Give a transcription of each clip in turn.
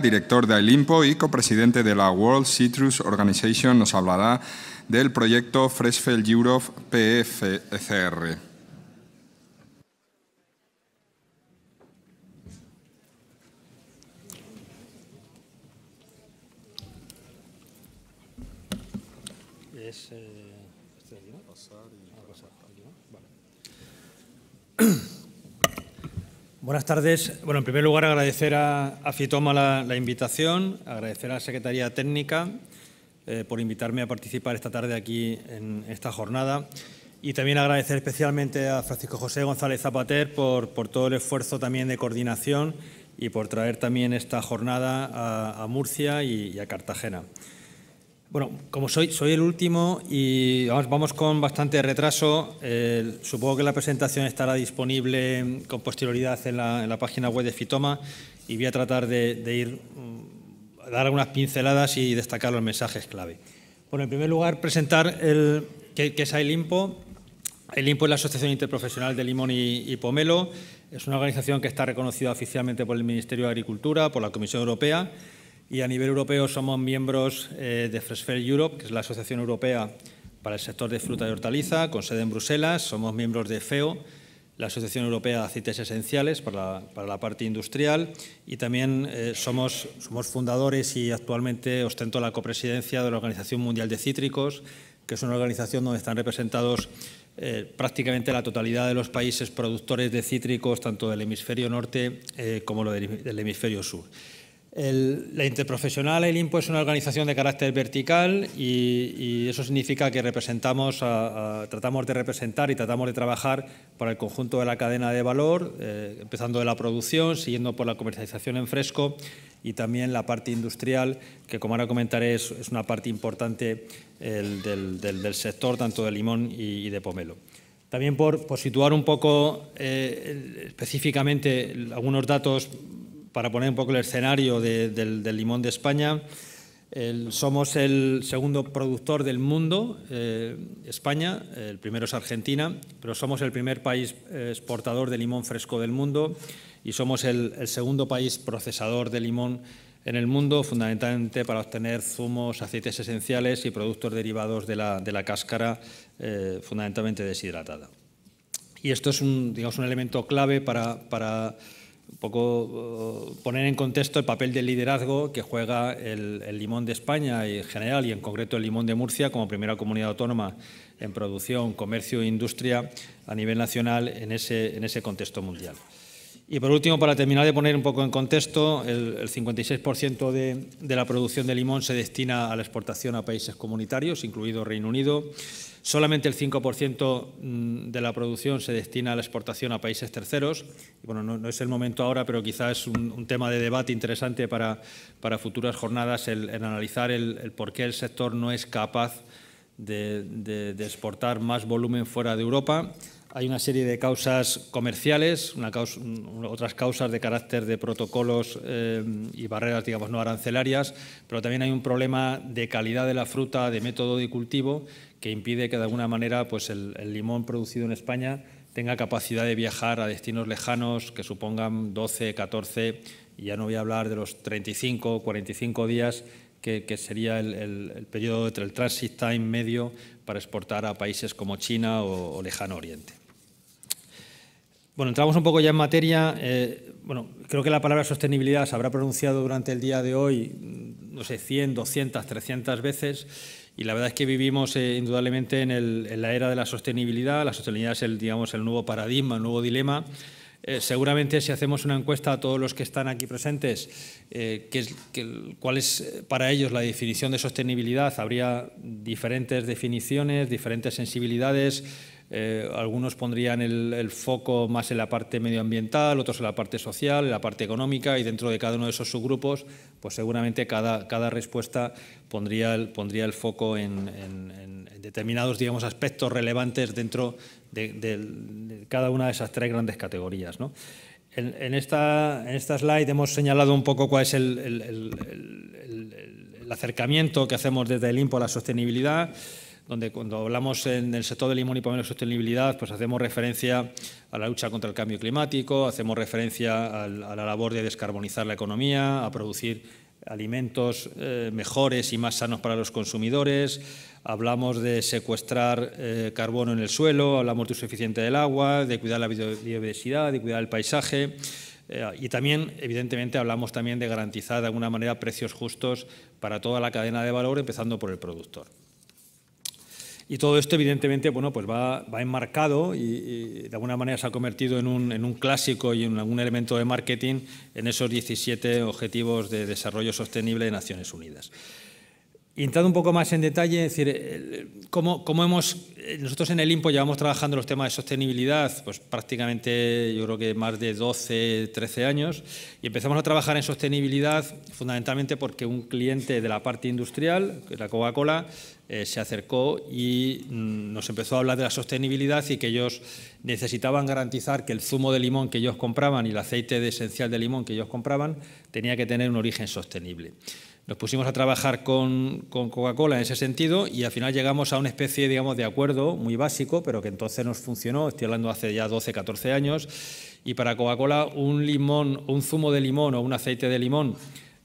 director de Ailimpo y copresidente de la World Citrus Organization, nos hablará del proyecto Freshfield Europe PFCR. E Buenas tardes. Bueno, en primer lugar, agradecer a, Fitoma la, invitación, agradecer a la Secretaría Técnica eh, por invitarme a participar esta tarde aquí en esta jornada y también agradecer especialmente a Francisco José González Zapater por, todo el esfuerzo también de coordinación y por traer también esta jornada a, Murcia y a Cartagena. Bueno, como soy, el último y vamos, con bastante retraso, eh, supongo que la presentación estará disponible con posterioridad en la, página web de Fitoma y voy a tratar de, ir mm, dar algunas pinceladas y destacar los mensajes clave. Bueno, en primer lugar, presentar el, qué, el es El AILIMPO es la Asociación Interprofesional de Limón y, y Pomelo. Es una organización que está reconocida oficialmente por el Ministerio de Agricultura, por la Comisión Europea y a nivel europeo somos miembros eh, de Fresh Fair Europe, que es la Asociación Europea para el Sector de Fruta y Hortaliza, con sede en Bruselas. Somos miembros de FEO, la Asociación Europea de Aceites Esenciales para la, parte industrial. Y también eh, somos, somos fundadores y actualmente ostento la copresidencia de la Organización Mundial de Cítricos, que es una organización donde están representados eh, prácticamente la totalidad de los países productores de cítricos, tanto del hemisferio norte como lo del hemisferio sur la interprofesional, el INPO, es una organización de carácter vertical y, eso significa que representamos, tratamos de representar y tratamos de trabajar para el conjunto de la cadena de valor, eh, empezando de la producción, siguiendo por la comercialización en fresco y también la parte industrial, que como ahora comentaré es, una parte importante del, sector, tanto de limón y, de pomelo. También por, situar un poco eh, específicamente algunos datos para poner un poco el escenario del, limón de España, somos el segundo productor del mundo, eh, España, el primero es Argentina, pero somos el primer país eh, exportador de limón fresco del mundo y somos el, segundo país procesador de limón en el mundo, fundamentalmente para obtener zumos, aceites esenciales y productos derivados de la, cáscara, eh, fundamentalmente deshidratada. Y esto es un, digamos, un elemento clave para poco eh, poner en contexto el papel del liderazgo que juega el, el, limón de España en general y en concreto el limón de Murcia como primera comunidad autónoma en producción, comercio e industria a nivel nacional en ese, en ese contexto mundial. Y por último, para terminar de poner un poco en contexto, el, 56% de, de, la producción de limón se destina a la exportación a países comunitarios, incluido Reino Unido. Solamente el 5% mm, de la producción se destina a la exportación a países terceros. bueno, no, es el momento ahora, pero quizás es un, tema de debate interesante para, futuras jornadas el, analizar el, por qué el sector no es capaz de exportar más volumen fuera de Europa hay una serie de causas comerciales, otras causas de carácter de protocolos eh, y barreras, digamos, no arancelarias, pero también hay un problema de calidad de la fruta, de método de cultivo, que impide que de alguna manera pues, el, limón producido en España tenga capacidad de viajar a destinos lejanos que supongan 12, 14, y ya no voy a hablar de los 35, 45 días que, sería el, periodo entre el transit time medio para exportar a países como China o Lejano Oriente. Bueno, entramos un poco ya en materia. Eh, bueno, creo que la palabra sostenibilidad se habrá pronunciado durante el día de hoy, mm, no sé, 100, 200, 300 veces. Y la verdad es que vivimos eh, indudablemente en, la era de la sostenibilidad. La sostenibilidad es el, digamos, el nuevo paradigma, el nuevo dilema. Eh, seguramente si hacemos una encuesta a todos los que están aquí presentes, cuál es para ellos la definición de sostenibilidad, habría diferentes definiciones, diferentes sensibilidades, eh, algunos pondrían el, foco más en la parte medioambiental, otros en la parte social, en la parte económica y dentro de cada uno de esos subgrupos, pues seguramente cada, respuesta pondría el, foco en, determinados digamos, aspectos relevantes dentro de, cada una de esas tres grandes categorías. En, esta, slide hemos señalado un poco cuál es el, el acercamiento que hacemos desde el INPO a la sostenibilidad donde cuando hablamos en el sector del limón y pomelo de sostenibilidad, pues hacemos referencia a la lucha contra el cambio climático, hacemos referencia a la labor de descarbonizar la economía, a producir alimentos eh, mejores y más sanos para los consumidores, hablamos de secuestrar eh, carbono en el suelo, hablamos de uso eficiente del agua, de cuidar la biodiversidad, de cuidar el paisaje eh, y también, evidentemente, hablamos también de garantizar de alguna manera precios justos para toda la cadena de valor, empezando por el productor. Y todo esto, evidentemente, bueno, pues va, enmarcado y, de alguna manera se ha convertido en un, en un clásico y en algún elemento de marketing en esos 17 Objetivos de Desarrollo Sostenible de Naciones Unidas. Y entrando un poco más en detalle, decir, cómo, hemos, nosotros en el IMPO llevamos trabajando los temas de sostenibilidad, pues prácticamente yo creo que más de 12, 13 años, y empezamos a trabajar en sostenibilidad fundamentalmente porque un cliente de la parte industrial, que la Coca-Cola, eh, se acercó y mm, nos empezó a hablar de la sostenibilidad y que ellos necesitaban garantizar que el zumo de limón que ellos compraban y el aceite de esencial de limón que ellos compraban tenía que tener un origen sostenible. Nos pusimos a trabajar con, Coca-Cola en ese sentido y al final llegamos a una especie, digamos, de acuerdo muy básico, pero que entonces nos funcionó, estoy hablando hace ya 12, 14 años, y para Coca-Cola un limón, un zumo de limón o un aceite de limón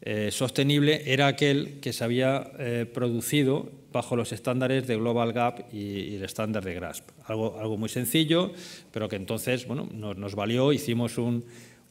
eh, sostenible era aquel que se había eh, producido bajo los estándares de Global Gap y, el estándar de GRASP. Algo, algo muy sencillo, pero que entonces bueno, nos valió, hicimos un,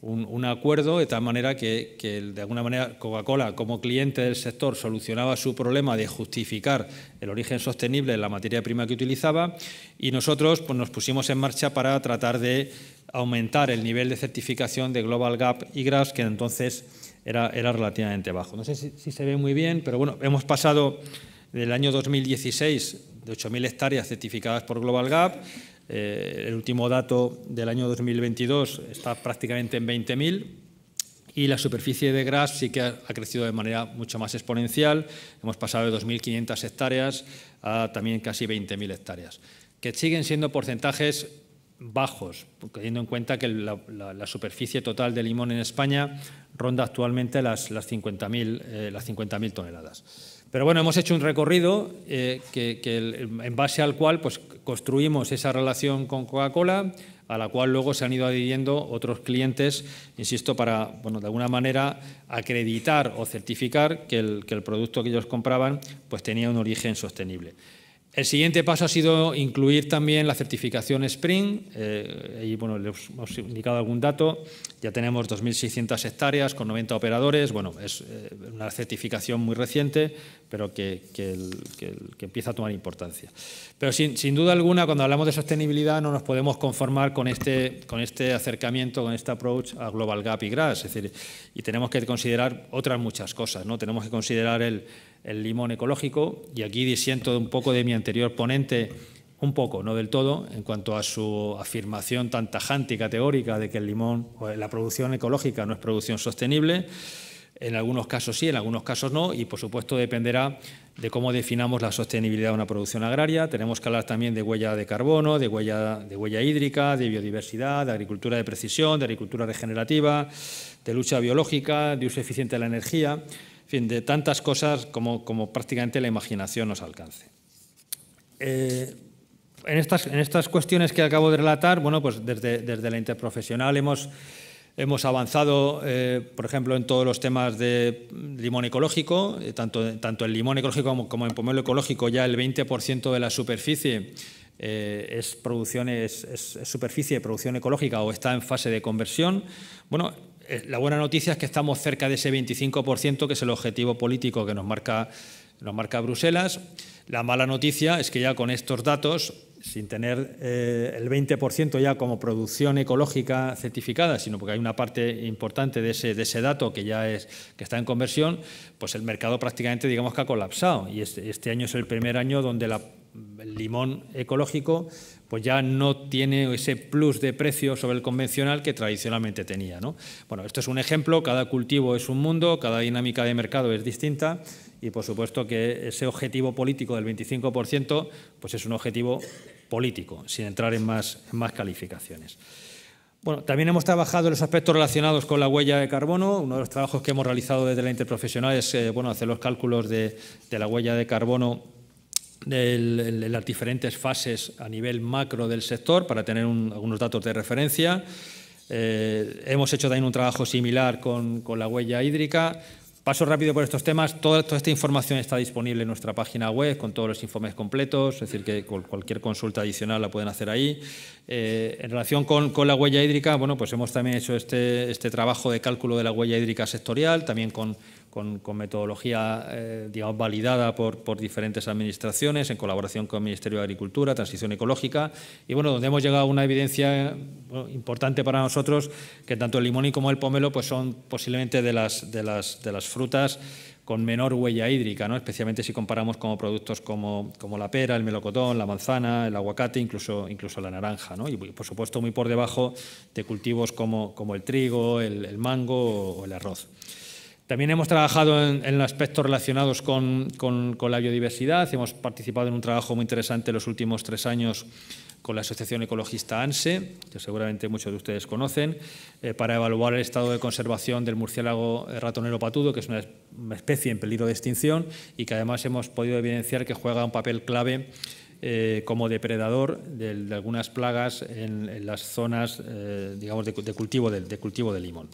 un, acuerdo de tal manera que, de alguna manera Coca-Cola como cliente del sector solucionaba su problema de justificar el origen sostenible de la materia prima que utilizaba y nosotros pues, nos pusimos en marcha para tratar de aumentar el nivel de certificación de Global Gap y GRAS que entonces era, relativamente bajo. No sé si, si se ve muy bien, pero bueno, hemos pasado del año 2016 de 8.000 hectáreas certificadas por Global Gap eh, el último dato del año 2022 está prácticamente en 20.000 y la superficie de gras sí que ha, crecido de manera mucho más exponencial. Hemos pasado de 2.500 hectáreas a también casi 20.000 hectáreas, que siguen siendo porcentajes bajos, teniendo en cuenta que la, superficie total de limón en España ronda actualmente las, las 50.000 eh, toneladas. Pero bueno, hemos hecho un recorrido eh, que, en base al cual pues, construimos esa relación con Coca-Cola, a la cual luego se han ido adhiriendo otros clientes, insisto, para, bueno, de alguna manera acreditar o certificar que el, que el producto que ellos compraban pues, tenía un origen sostenible. El siguiente paso ha sido incluir también la certificación Spring. y eh, bueno, les hemos indicado algún dato. Ya tenemos 2.600 hectáreas con 90 operadores. Bueno, es eh, una certificación muy reciente, pero que, empieza a tomar importancia. Pero sin, duda alguna, cuando hablamos de sostenibilidad, no nos podemos conformar con este, con este acercamiento, con este approach a Global Gap y Grass, Es decir, y tenemos que considerar otras muchas cosas. ¿no? Tenemos que considerar el el limón ecológico, y aquí disiento un poco de mi anterior ponente, un poco, no del todo, en cuanto a su afirmación tan tajante y categórica de que el limón, la producción ecológica no es producción sostenible. En algunos casos sí, en algunos casos no, y por supuesto dependerá de cómo definamos la sostenibilidad de una producción agraria. Tenemos que hablar también de huella de carbono, de huella, de huella hídrica, de biodiversidad, de agricultura de precisión, de agricultura regenerativa, de lucha biológica, de uso eficiente de la energía de tantas cosas como, como prácticamente la imaginación nos alcance. Eh, en, estas, en estas cuestiones que acabo de relatar, bueno, pues desde, la interprofesional hemos... Hemos avanzado, eh, por ejemplo, en todos los temas de limón ecológico, eh, tanto, tanto el limón ecológico como, como en pomelo ecológico, ya el 20% de la superficie es, producción, es, superficie de producción ecológica o está en fase de conversión. Bueno, eh, la buena noticia es que estamos cerca de ese 25%, que es el objetivo político que nos marca, nos marca Bruselas. La mala noticia es que ya con estos datos, sin tener eh, el 20% ya como producción ecológica certificada, sino porque hay una parte importante de ese, dato que ya es, que está en conversión, pues el mercado prácticamente digamos que ha colapsado. Y este, este año es el primer año donde la el limón ecológico pues ya no tiene ese plus de precio sobre el convencional que tradicionalmente tenía. Bueno, esto es un ejemplo, cada cultivo es un mundo, cada dinámica de mercado es distinta y por supuesto que ese objetivo político del 25% pues es un objetivo político, sin entrar en más, calificaciones. Bueno, también hemos trabajado en los aspectos relacionados con la huella de carbono. Uno de los trabajos que hemos realizado desde la interprofesional es eh, bueno, hacer los cálculos de, de la huella de carbono de las diferentes fases a nivel macro del sector para tener algunos datos de referencia. Eh, hemos hecho también un trabajo similar con, la huella hídrica. Paso rápido por estos temas. Toda, toda, esta información está disponible en nuestra página web con todos los informes completos, es decir, que cualquier consulta adicional la pueden hacer ahí. Eh, en relación con, con, la huella hídrica, bueno, pues hemos también hecho este, este trabajo de cálculo de la huella hídrica sectorial, también con, con, metodología eh, validada por, diferentes administraciones en colaboración con el Ministerio de Agricultura, Transición Ecológica y bueno, donde hemos llegado a una evidencia importante para nosotros que tanto el limón y como el pomelo pues son posiblemente de las, de las, frutas con menor huella hídrica, ¿no? especialmente si comparamos con productos como, la pera, el melocotón, la manzana, el aguacate, incluso, incluso la naranja. ¿no? Y por supuesto muy por debajo de cultivos como, el trigo, el mango o el arroz. También hemos trabajado en, aspectos relacionados con, la biodiversidad. Hemos participado en un trabajo muy interesante en los últimos tres años con la Asociación Ecologista ANSE, que seguramente muchos de ustedes conocen, eh, para evaluar el estado de conservación del murciélago ratonero patudo, que es una, especie en peligro de extinción y que además hemos podido evidenciar que juega un papel clave eh, como depredador de, algunas plagas en, las zonas eh, de cultivo de limón.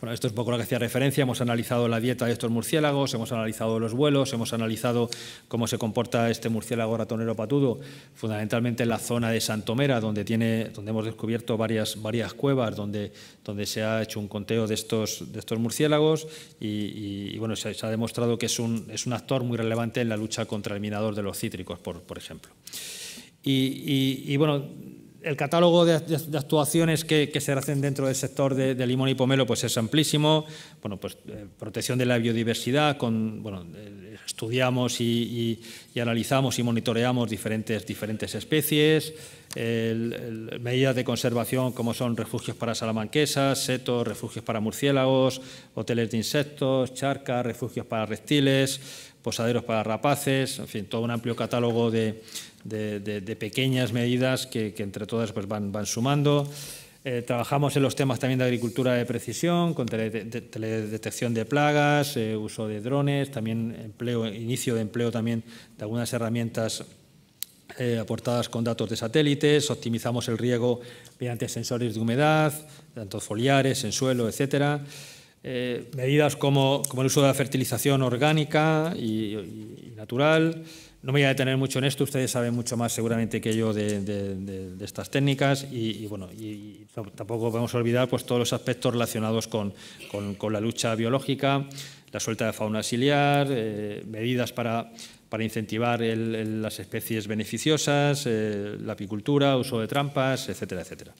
Bueno, esto es un poco lo que hacía referencia. Hemos analizado la dieta de estos murciélagos, hemos analizado los vuelos, hemos analizado cómo se comporta este murciélago ratonero patudo, fundamentalmente en la zona de Santomera, donde, tiene, donde hemos descubierto varias, varias cuevas, donde, donde se ha hecho un conteo de estos, de estos murciélagos y, bueno, se, ha demostrado que es un, es un actor muy relevante en la lucha contra el minador de los cítricos, por, por ejemplo. y, y, bueno, el catálogo de, actuaciones que, se hacen dentro del sector de, limón y pomelo pues es amplísimo. Bueno, pues eh, protección de la biodiversidad, con, bueno, eh, estudiamos y, analizamos y monitoreamos diferentes, diferentes especies, medidas de conservación como son refugios para salamanquesas, setos, refugios para murciélagos, hoteles de insectos, charcas, refugios para reptiles, posaderos para rapaces, en fin, todo un amplio catálogo de, de, pequeñas medidas que, entre todas pues van, sumando. Eh, trabajamos en los temas también de agricultura de precisión, con teledetección de plagas, eh, uso de drones, también empleo, inicio de empleo también de algunas herramientas eh, aportadas con datos de satélites, optimizamos el riego mediante sensores de humedad, tanto foliares, en suelo, etcétera. medidas como, el uso de la fertilización orgánica y natural, no me voy a detener mucho en esto, ustedes saben mucho más seguramente que yo de, estas técnicas y, bueno, y, tampoco podemos olvidar pues, todos los aspectos relacionados con, la lucha biológica, la suelta de fauna auxiliar, eh, medidas para, incentivar las especies beneficiosas, eh, la apicultura, uso de trampas, etcétera, etcétera.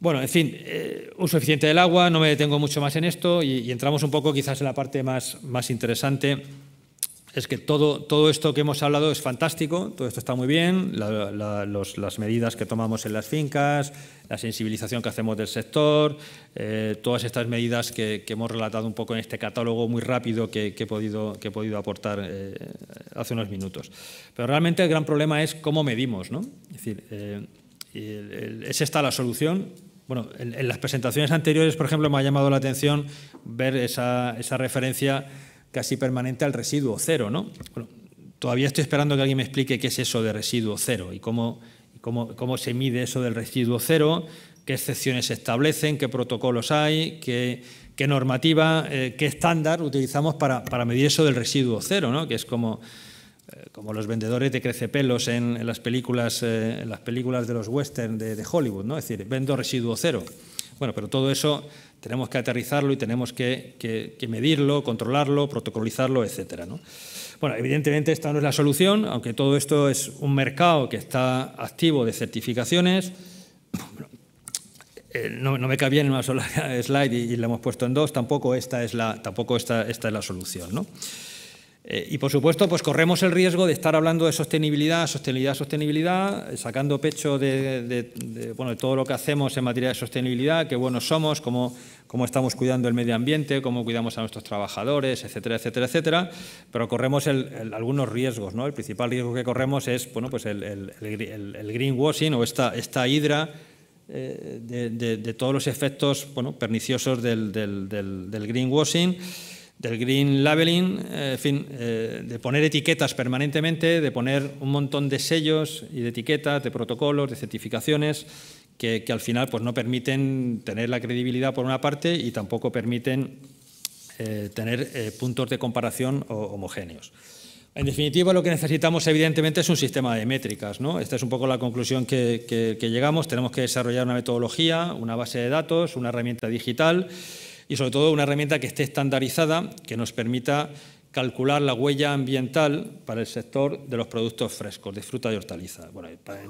Bueno, en fin, eh, uso eficiente del agua, no me detengo mucho más en esto y, entramos un poco quizás en la parte más, más interesante es que todo, todo esto que hemos hablado es fantástico, todo esto está muy bien, las medidas que tomamos en las fincas, la sensibilización que hacemos del sector, eh, todas estas medidas que, hemos relatado un poco en este catálogo muy rápido que, he, podido, que he podido aportar eh, hace unos minutos. Pero realmente el gran problema es cómo medimos, ¿no? Es decir, eh, ¿es esta la solución? Bueno, en, las presentaciones anteriores, por ejemplo, me ha llamado la atención ver esa, esa referencia casi permanente al residuo cero, ¿no? todavía estoy esperando que alguien me explique qué es eso de residuo cero y cómo, se mide eso del residuo cero, qué excepciones se establecen, qué protocolos hay, qué, normativa, eh, qué estándar utilizamos para, medir eso del residuo cero, ¿no? que es como, eh, los vendedores de crecepelos en, en las, películas, eh, las películas de los western de, de, Hollywood, ¿no? es decir, vendo residuo cero. Bueno, pero todo eso tenemos que aterrizarlo y tenemos que, medirlo, controlarlo, protocolizarlo, etc. Bueno, evidentemente esta no es la solución, aunque todo esto es un mercado que está activo de certificaciones. Eh, no, me me bien en una sola slide y, la hemos puesto en dos, tampoco esta es la, tampoco esta, es la solución. Eh, y por supuesto, pues corremos el riesgo de estar hablando de sostenibilidad, sostenibilidad, sostenibilidad, eh, sacando pecho de, bueno, de todo lo que hacemos en materia de sostenibilidad, qué buenos somos, cómo, estamos cuidando el medio ambiente, cómo cuidamos a nuestros trabajadores, etcétera, etcétera, etcétera. Pero corremos algunos riesgos, ¿no? El principal riesgo que corremos es bueno, pues el, greenwashing o esta, hidra eh, de, todos los efectos perniciosos del greenwashing del green labeling, eh, eh, de poner etiquetas permanentemente, de poner un montón de sellos y de etiquetas, de protocolos, de certificaciones, que, al final pues, no permiten tener la credibilidad por una parte y tampoco permiten eh, tener puntos de comparación homogéneos. En definitiva, lo que necesitamos, evidentemente, es un sistema de métricas. Esta es un poco la conclusión que llegamos. Tenemos que desarrollar una metodología, una base de datos, una herramienta digital y sobre todo una herramienta que esté estandarizada, que nos permita calcular la huella ambiental para el sector de los productos frescos, de fruta y hortaliza.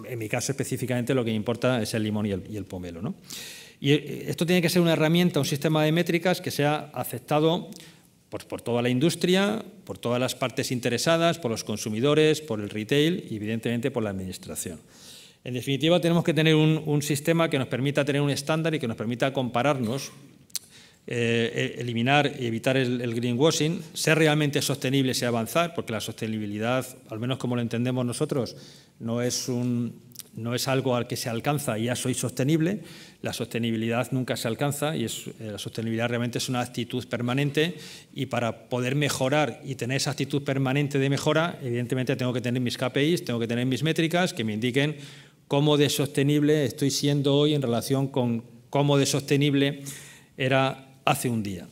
en mi caso específicamente lo que importa es el limón y el, pomelo. Y eh, esto tiene que ser una herramienta, un sistema de métricas que sea aceptado por, toda la industria, por todas las partes interesadas, por los consumidores, por el retail y evidentemente por la administración. En definitiva, tenemos que tener un sistema que nos permita tener un estándar y que nos permita compararnos eh, e- eliminar y evitar el, greenwashing, ser realmente sostenible y avanzar, porque la sostenibilidad, al menos como lo entendemos nosotros, no es, algo al que se alcanza y ya soy sostenible, la sostenibilidad nunca se alcanza y eh, la sostenibilidad realmente es una actitud permanente y para poder mejorar y tener esa actitud permanente de mejora, evidentemente tengo que tener mis KPIs, tengo que tener mis métricas que me indiquen cómo de sostenible estoy siendo hoy en relación con cómo de sostenible era hace un día.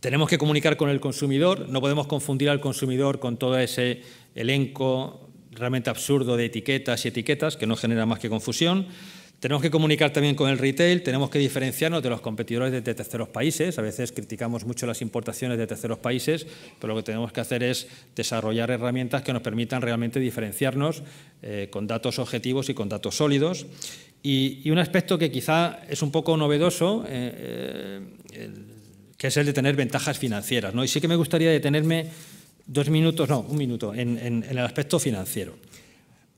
Tenemos que comunicar con el consumidor, no podemos confundir al consumidor con todo ese elenco realmente absurdo de etiquetas y etiquetas que no genera más que confusión. Tenemos que comunicar también con el retail, tenemos que diferenciarnos de los competidores de terceros países. A veces criticamos mucho las importaciones de terceros países, pero lo que tenemos que hacer es desarrollar herramientas que nos permitan realmente diferenciarnos eh, con datos objetivos y con datos sólidos. Y, un aspecto que quizá es un poco novedoso, eh, eh, que es el de tener ventajas financieras. Y sí que me gustaría detenerme dos minutos, no, un minuto, en, el aspecto financiero.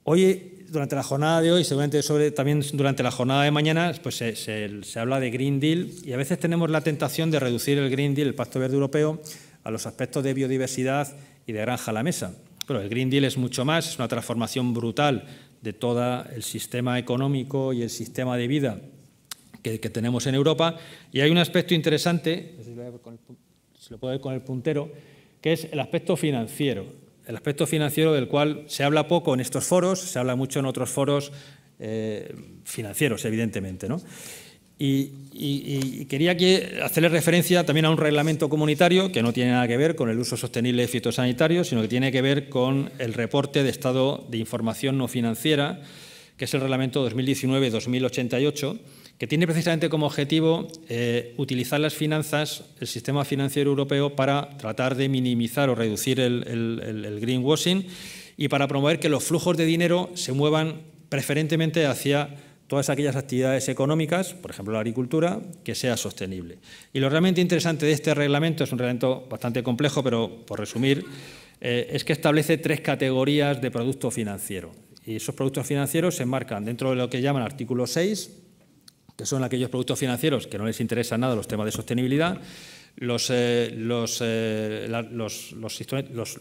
Hoy, durante la jornada de hoy, seguramente sobre, también durante la jornada de mañana, pues se, se habla de Green Deal y a veces tenemos la tentación de reducir el Green Deal, el Pacto Verde Europeo, a los aspectos de biodiversidad y de granja a la mesa. Pero el Green Deal es mucho más, es una transformación brutal de todo el sistema económico y el sistema de vida que, tenemos en Europa. Y hay un aspecto interesante, si lo puedo ver con el puntero, que es el aspecto financiero. El aspecto financiero del cual se habla poco en estos foros, se habla mucho en otros foros eh, financieros, evidentemente. ¿no? Y, quería hacerle referencia también a un reglamento comunitario que no tiene nada que ver con el uso sostenible de fitosanitarios, sino que tiene que ver con el reporte de estado de información no financiera, que es el reglamento 2019-2088, que tiene precisamente como objetivo eh, utilizar las finanzas, el sistema financiero europeo, para tratar de minimizar o reducir el, el greenwashing y para promover que los flujos de dinero se muevan preferentemente hacia todas aquellas actividades económicas, por ejemplo la agricultura, que sea sostenible. Y lo realmente interesante de este reglamento, es un reglamento bastante complejo, pero por resumir, eh, es que establece tres categorías de producto financiero. Y esos productos financieros se enmarcan dentro de lo que llaman artículo 6, que son aquellos productos financieros que no les interesan nada los temas de sostenibilidad, eh, eh, los,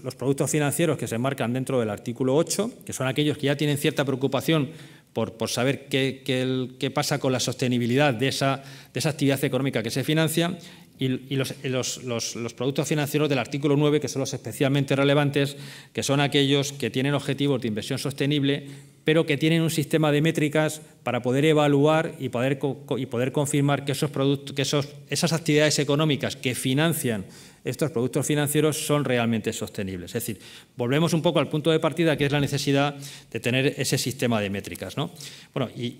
los, productos financieros que se marcan dentro del artículo 8, que son aquellos que ya tienen cierta preocupación por, saber qué, qué, pasa con la sostenibilidad de esa, de esa actividad económica que se financia, y, los, los, productos financieros del artículo 9, que son los especialmente relevantes, que son aquellos que tienen objetivos de inversión sostenible, pero que tienen un sistema de métricas para poder evaluar y poder, y poder confirmar que, esos productos, que esos, esas actividades económicas que financian estos productos financieros son realmente sostenibles. Es decir, volvemos un poco al punto de partida que es la necesidad de tener ese sistema de métricas. ¿no? Bueno, y,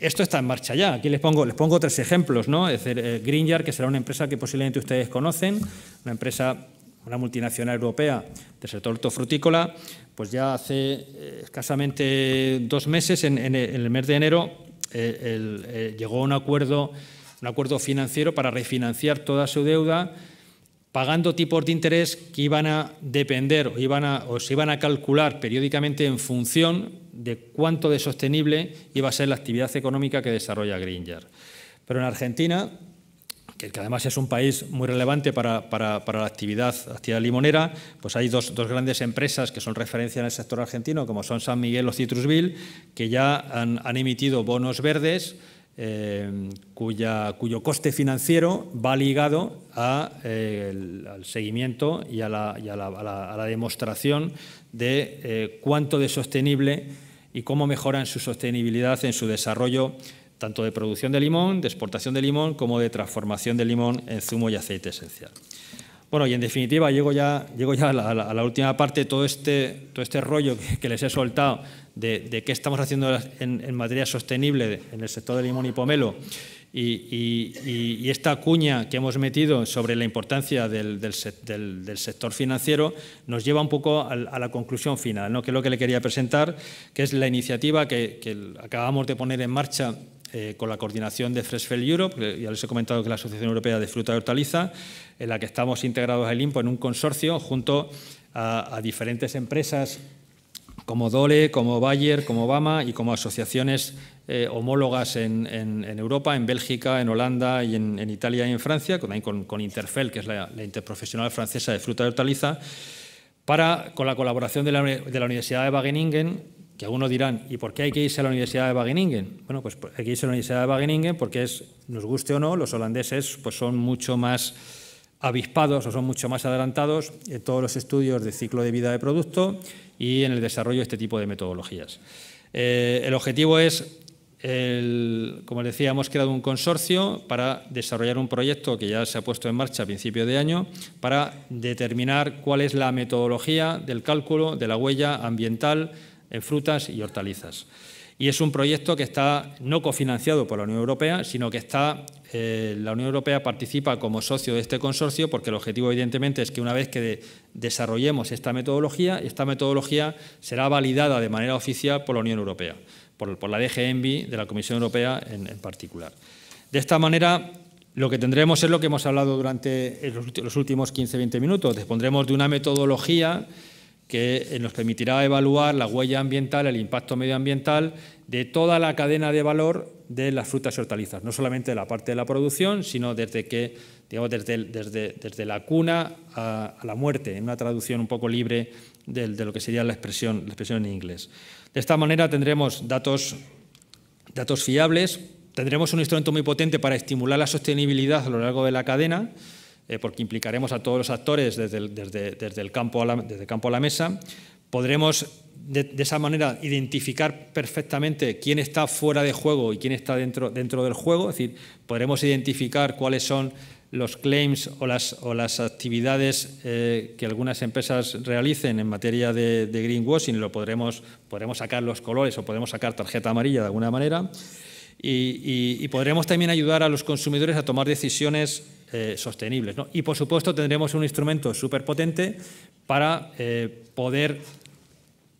esto está en marcha ya. Aquí les pongo, les pongo tres ejemplos. ¿no? Es decir, eh, Greenyard, que será una empresa que posiblemente ustedes conocen, una empresa una multinacional europea del sector hortofrutícola, pues ya hace eh, escasamente dos meses, en, el mes de enero, eh, llegó a un acuerdo, un acuerdo financiero para refinanciar toda su deuda pagando tipos de interés que iban a depender o, a, o se iban a calcular periódicamente en función de cuánto de sostenible iba a ser la actividad económica que desarrolla Gringer. Pero en Argentina, que, además es un país muy relevante para, la actividad, actividad, limonera, pues hay dos, grandes empresas que son referencia en el sector argentino, como son San Miguel o Citrusville, que ya han emitido bonos verdes Em, cuyo coste financiero va ligado al seguimiento y a la, demostración de eh, cuánto de sostenible y cómo mejoran su sostenibilidad en su desarrollo tanto de producción de limón, de exportación de limón, como de transformación de limón en zumo y aceite esencial. Bueno, y en definitiva, llego ya, ya a, la, última parte, todo este, todo este rollo que, les he soltado de, qué estamos haciendo en, materia sostenible en el sector del limón y pomelo y, esta cuña que hemos metido sobre la importancia del, sector financiero nos lleva un poco a, la conclusión final, que es lo que le quería presentar, que es la iniciativa que acabamos de poner en marcha eh, con la coordinación de Freshfield Europe, ya les he comentado que es la Asociación Europea de Fruta y Hortaliza, en la que estamos integrados el IMPO en un consorcio junto a, diferentes empresas como Dole, como Bayer, como Obama y como asociaciones eh, homólogas en, Europa, en Bélgica, en Holanda y en, Italia y en Francia, con, con, con Interfel, que es la, interprofesional francesa de fruta y hortaliza, para, con la colaboración de la, de la Universidad de Wageningen que algunos dirán, ¿y por qué hay que irse a la Universidad de Wageningen? Bueno, pues, pues hay que irse a la Universidad de Wageningen porque es, nos guste o no, los holandeses pues son mucho más avispados o son mucho más adelantados en todos los estudios de ciclo de vida de producto y en el desarrollo de este tipo de metodologías. Eh, el objetivo es, el, como decía, hemos creado un consorcio para desarrollar un proyecto que ya se ha puesto en marcha a principios de año para determinar cuál es la metodología del cálculo de la huella ambiental en frutas y hortalizas. Y es un proyecto que está no cofinanciado por la Unión Europea, sino que está, eh, la Unión Europea participa como socio de este consorcio, porque el objetivo evidentemente es que una vez que desarrollemos esta metodología, esta metodología será validada de manera oficial por la Unión Europea, por, por la DG ENVI de la Comisión Europea en, particular. De esta manera, lo que tendremos es lo que hemos hablado durante los últimos 15-20 minutos. Dispondremos de una metodología que eh, nos permitirá evaluar la huella ambiental, el impacto medioambiental de toda la cadena de valor de las frutas y hortalizas, no solamente de la parte de la producción, sino desde que desde, la cuna a, la muerte, en una traducción un poco libre de, de, lo que sería la expresión, la expresión en inglés. De esta manera tendremos datos, datos fiables, tendremos un instrumento muy potente para estimular la sostenibilidad a lo largo de la cadena, eh, porque implicaremos a todos los actores desde el, campo, a la, desde campo a la mesa. Podremos de, esa manera identificar perfectamente quién está fuera de juego y quién está dentro, dentro del juego, es decir, podremos identificar cuáles son los claims o las, actividades eh, que algunas empresas realicen en materia de, de greenwashing, lo podremos, podremos sacar los colores o podemos sacar tarjeta amarilla de alguna manera y, podremos también ayudar a los consumidores a tomar decisiones eh, sostenibles. Y por supuesto tendremos un instrumento súper potente para eh, poder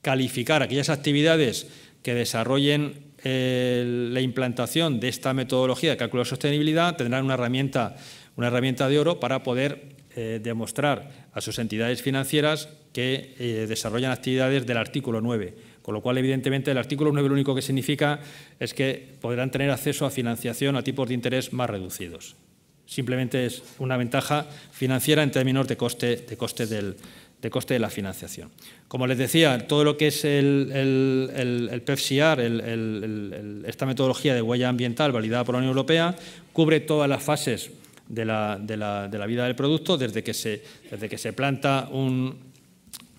calificar aquellas actividades que desarrollen eh, la implantación de esta metodología de cálculo de sostenibilidad, tendrán una herramienta, una herramienta de oro para poder demostrar a sus entidades financieras que desarrollan actividades del artículo 9 con lo cual, evidentemente, el artículo 9 lo único que significa es que podrán tener acceso a financiación a tipos de interés más reducidos. Simplemente es una ventaja financiera en términos de coste, de coste, de, la financiación. Como les decía, todo lo que es e el, el, esta metodología de huella ambiental validada por la Unión Europea, cubre todas las fases de la, de la vida del producto, desde que se, desde que se planta un,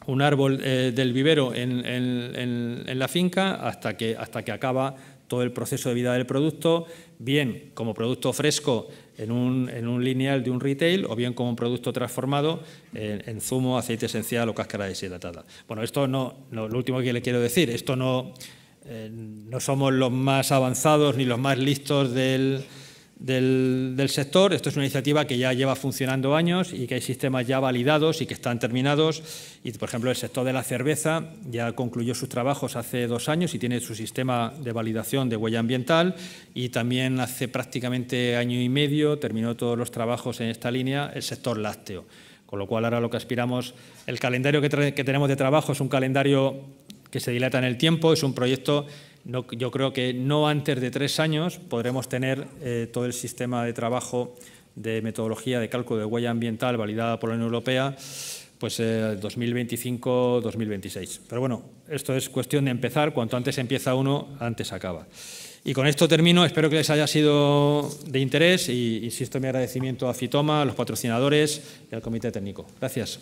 un árbol eh, del vivero en, la finca hasta que, hasta que acaba todo el proceso de vida del producto, bien como producto fresco en un, lineal de un retail o bien como un producto transformado en, zumo, aceite esencial o cáscara deshidratada. Bueno, esto no, no, lo último que le quiero decir, esto no, eh, no somos los más avanzados ni los más listos del, del, sector. Esto es una iniciativa que ya lleva funcionando años y que hay sistemas ya validados y que están terminados. Y, por ejemplo, el sector de la cerveza ya concluyó sus trabajos hace dos años y tiene su sistema de validación de huella ambiental. Y también hace prácticamente año y medio terminó todos los trabajos en esta línea el sector lácteo. Con lo cual, ahora lo que aspiramos, el calendario que, que tenemos de trabajo es un calendario que se dilata en el tiempo, es un proyecto yo creo que no antes de tres años podremos tener eh, todo el sistema de trabajo de metodología de cálculo de huella ambiental validada por la Unión Europea, pues 2025-2026. Eh, Pero bueno, esto es cuestión de empezar. Cuanto antes empieza uno, antes acaba. Y con esto termino. Espero que les haya sido de interés y insisto en mi agradecimiento a Fitoma, a los patrocinadores y al Comité Técnico. Gracias.